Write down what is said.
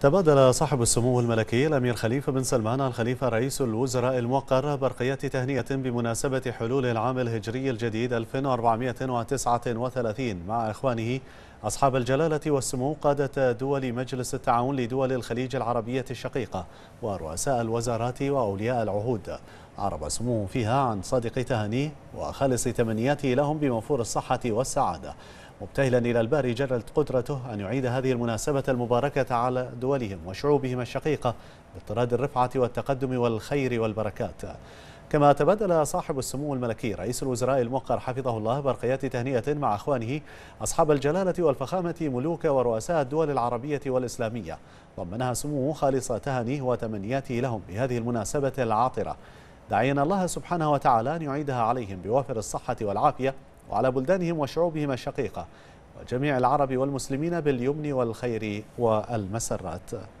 تبادل صاحب السمو الملكي الأمير خليفة بن سلمان الخليفة رئيس الوزراء الموقر برقية تهنئة بمناسبة حلول العام الهجري الجديد 1439 مع إخوانه أصحاب الجلالة والسمو قادة دول مجلس التعاون لدول الخليج العربية الشقيقة ورؤساء الوزارات وأولياء العهود عرب سموه فيها عن صادق تهانيه وخالص تمنياته لهم بموفور الصحة والسعادة مبتهلا إلى الباري جرت قدرته أن يعيد هذه المناسبة المباركة على دولهم وشعوبهم الشقيقة باطراد الرفعة والتقدم والخير والبركات كما تبادل صاحب السمو الملكي رئيس الوزراء الموقر حفظه الله برقيات تهنئة مع أخوانه أصحاب الجلالة والفخامة ملوك ورؤساء الدول العربية والإسلامية ضمنها سموه خالص تهنيه وتمنياته لهم بهذه المناسبة العاطرة دعينا الله سبحانه وتعالى أن يعيدها عليهم بوافر الصحة والعافية وعلى بلدانهم وشعوبهم الشقيقة وجميع العرب والمسلمين باليمن والخير والمسرات